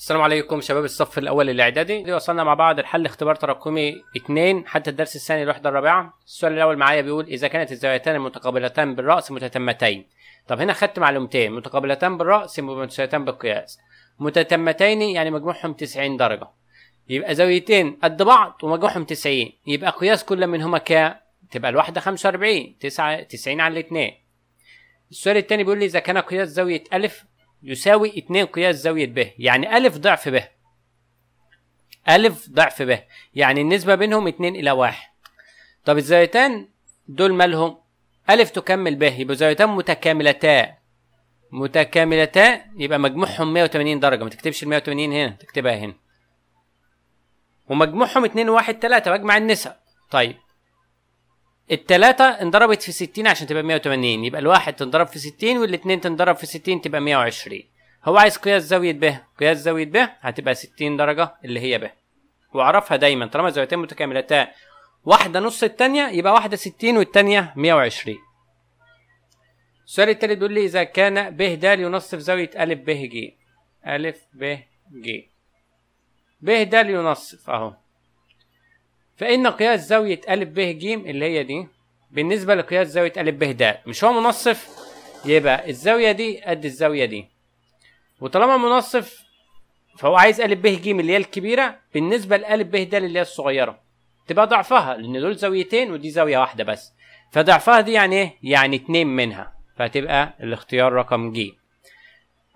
السلام عليكم شباب الصف الاول الاعدادي دي وصلنا مع بعض الحل اختبار تراكمي 2 حتى الدرس الثاني الوحده الرابعه السؤال الاول معايا بيقول اذا كانت الزاويتان المتقابلتان بالراس متتمتين طب هنا خدت معلومتين متقابلتان بالراس ومتساويتان بالقياس متتمتين يعني مجموعهم 90 درجه يبقى زاويتين قد بعض ومجموعهم 90 يبقى قياس كل منهما كام تبقى الواحده 45 9 90 على الاثنين السؤال الثاني بيقول لي اذا كان قياس زاويه الف يساوي 2 قياس زاوية ب يعني أ ضعف ب أ ضعف ب يعني النسبة بينهم 2 إلى 1 طب الزاويتان دول مالهم أ تكمل ب يبقى زاويتان متكاملتا متكاملتا يبقى مجموعهم 180 درجة ما تكتبش ال 180 هنا تكتبها هنا ومجموعهم 2 1 3 بجمع النسب طيب التلاتة انضربت في 60 عشان تبقى 180 يبقى الواحد تنضرب في 60 والاتنين تنضرب في 60 تبقى 120 هو عايز قياس زاوية ب قياس زاوية ب هتبقى 60 درجة اللي هي ب واعرفها دايما طالما زاويتين متكاملتان واحدة نص التانية يبقى واحدة 60 والتانية 120 السؤال التالت بيقول لي إذا كان ب د ينصف زاوية أ ب ج أ ب ج ب د ينصف أهو فإن قياس زاوية أ ب ج اللي هي دي بالنسبة لقياس زاوية أ ب د مش هو منصف يبقى الزاوية دي قد الزاوية دي وطالما منصف فهو عايز أ ب ج اللي هي الكبيرة بالنسبة لأ ب د اللي هي الصغيرة تبقى ضعفها لأن دول زاويتين ودي زاوية واحدة بس فضعفها دي يعني ايه؟ يعني اتنين منها فهتبقى الاختيار رقم ج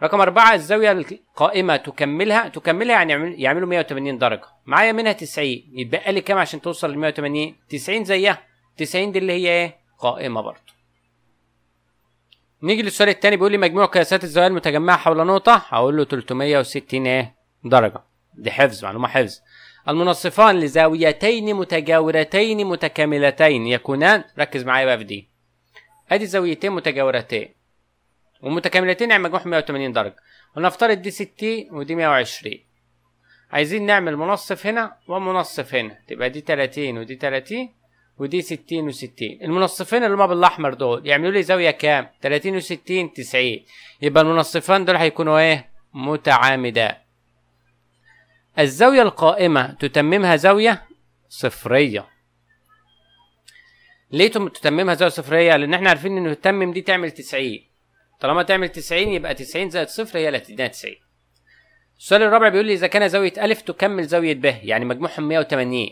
رقم أربعة الزاوية القائمة تكملها تكملها يعني يعملوا 180 درجة معايا منها 90 يتبقى لي كام عشان توصل ل 180 90 زيها 90 دي اللي هي ايه قائمة برضه نيجي للسؤال التاني بيقول لي مجموع قياسات الزوايا المتجمعة حول نقطة هقول له 360 ايه درجة دي حفظ معلومة حفظ المنصفان لزاويتين متجاورتين متكاملتين يكونان ركز معايا بقى في دي ادي زاويتين متجاورتين ومتكاملتين يعني مجموعهم 180 درجة ونفترض دي 60 ودي 120 عايزين نعمل منصف هنا ومنصف هنا تبقى دي 30 ودي 30 ودي 60 و60 المنصفين اللي هما بالاحمر دول يعملوا لي زاويه كام 30 و60 90 يبقى المنصفان دول هيكونوا ايه متعامده الزاويه القائمه تتممها زاويه صفريه ليه تتممها زاويه صفريه لان احنا عارفين ان التمم دي تعمل 90 طالما تعمل 90 يبقى 90 زائد صفر هي اللي هتدينا 90 السؤال الرابع بيقول لي اذا كان زاويه ا تكمل زاويه ب يعني مجموعهم 180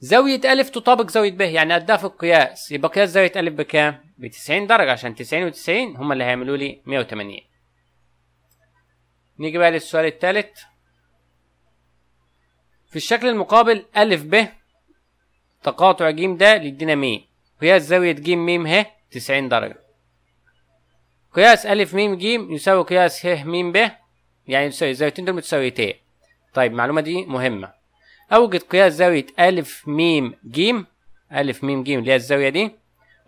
زاويه ا تطابق زاويه ب يعني قدها في القياس يبقى قياس زاويه ا بكام ب 90 درجه عشان 90 و90 هم اللي هيعملوا لي 180 نيجي بقى للسؤال الثالث في الشكل المقابل ا ب تقاطع ج د يدينا م قياس زاوية ج م ه 90 درجة قياس ألف ميم جيم يساوي قياس ه ميم ب يعني يساوي الزاويتين دول متساويتين طيب المعلومة دي مهمة أوجد قياس زاوية ألف ميم جيم ألف ميم جيم اللي هي الزاوية دي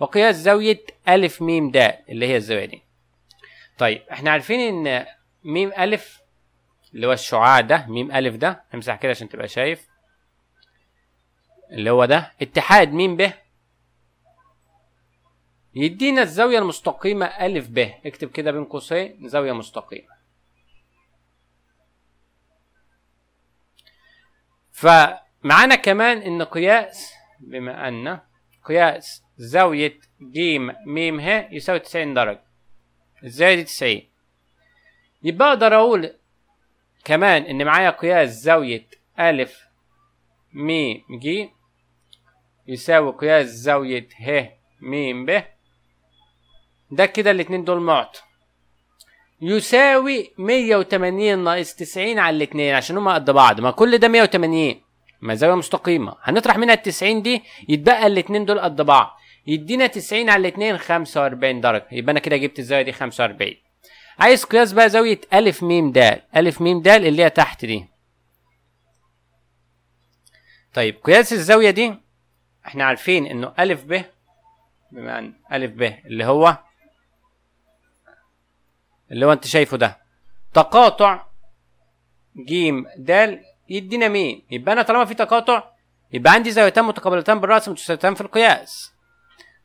وقياس زاوية ألف ميم د اللي هي الزاوية دي طيب احنا عارفين إن ميم ألف اللي هو الشعاع ده ميم ألف ده امسح كده عشان تبقى شايف اللي هو ده اتحاد ميم ب يدينا الزاوية المستقيمة أ ب اكتب كده بين قوسين زاوية مستقيمة فمعانا كمان ان قياس بما ان قياس زاوية ج م ه يساوي 90 درجة ازاي دي 90 يبقى اقدر اقول كمان ان معايا قياس زاوية أ م ج يساوي قياس زاوية ه م ب ده كده الاتنين دول معط يساوي 180 ناقص 90 على الاتنين عشان هما قد بعض ما كل ده 180 ما زاوية مستقيمة هنطرح منها ال 90 دي يتبقى الاتنين دول قد بعض يدينا 90 على الاتنين 45 درجة يبقى أنا كده جبت الزاوية دي 45 عايز قياس بقى زاوية ألف ميم دال ألف ميم دال اللي هي تحت دي طيب قياس الزاوية دي احنا عارفين انه ألف ب بمعنى ألف ب اللي هو اللي هو انت شايفه ده تقاطع جيم د يدينا مين يبقى انا طالما في تقاطع يبقى عندي زاويتان متقابلتان بالرأس متساويتان في القياس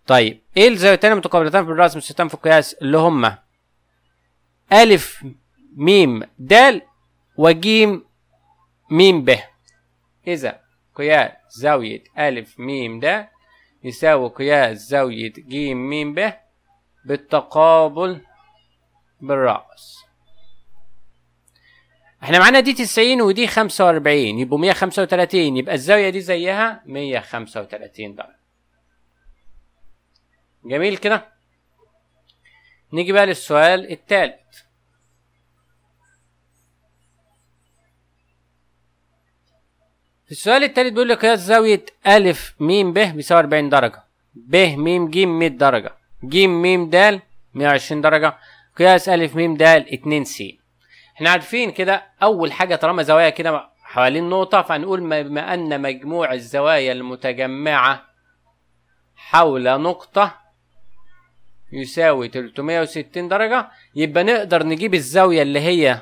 طيب ايه الزاويتان المتقابلتان بالرأس متساويتان في القياس اللي هما ا م د ج م ب إذا قياس زاوية ا م د يساوي قياس زاوية ج م ب بالتقابل بالرأس احنا معانا دي 90 ودي 45 يبقوا 135 يبقى الزاوية دي زيها 135 درجة جميل كده نيجي بقى للسؤال الثالث في السؤال الثالث بيقول لك قياس زاوية أ م ب بيساوي 40 درجة ب م ج 100 درجة ج م د 120 درجة قياس ألف ميم دال 2 سي احنا عارفين كده أول حاجة طالما زوايا كده حوالين نقطة فهنقول بما أن مجموع الزوايا المتجمعة حول نقطة يساوي 360 درجة يبقى نقدر نجيب الزاوية اللي هي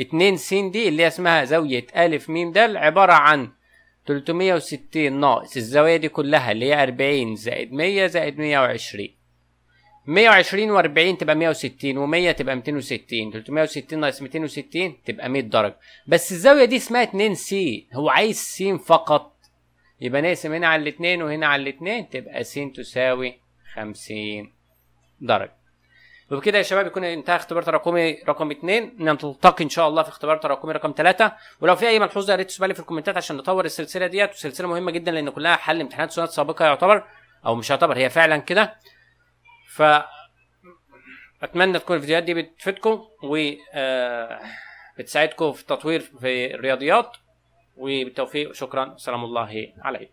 2 س دي اللي هي اسمها زاوية أ م د عبارة عن 360 ناقص الزوايا دي كلها اللي هي 40 زائد 100 زائد 120 120 و40 تبقى 160 و100 تبقى 260 360 ناقص 260 تبقى 100 درجه بس الزاويه دي اسمها 2 س هو عايز س فقط يبقى نقسم هنا على الاثنين وهنا على الاثنين تبقى س تساوي 50 درجه وبكده يا شباب يكون انتهى اختبار تراكمي رقم 2 نلتقي ان شاء الله في اختبار تراكمي رقم 3 ولو في اي ملحوظه يا ريت تسيبها لي في الكومنتات عشان نطور السلسله ديت وسلسله مهمه جدا لان كلها حل امتحانات سنوات سابقه يعتبر او مش يعتبر هي فعلا كده ف اتمنى تكون الفيديوهات دي بتفيدكم و آه، بتساعدكم في التطوير في الرياضيات وبالتوفيق وشكرا سلام الله عليكم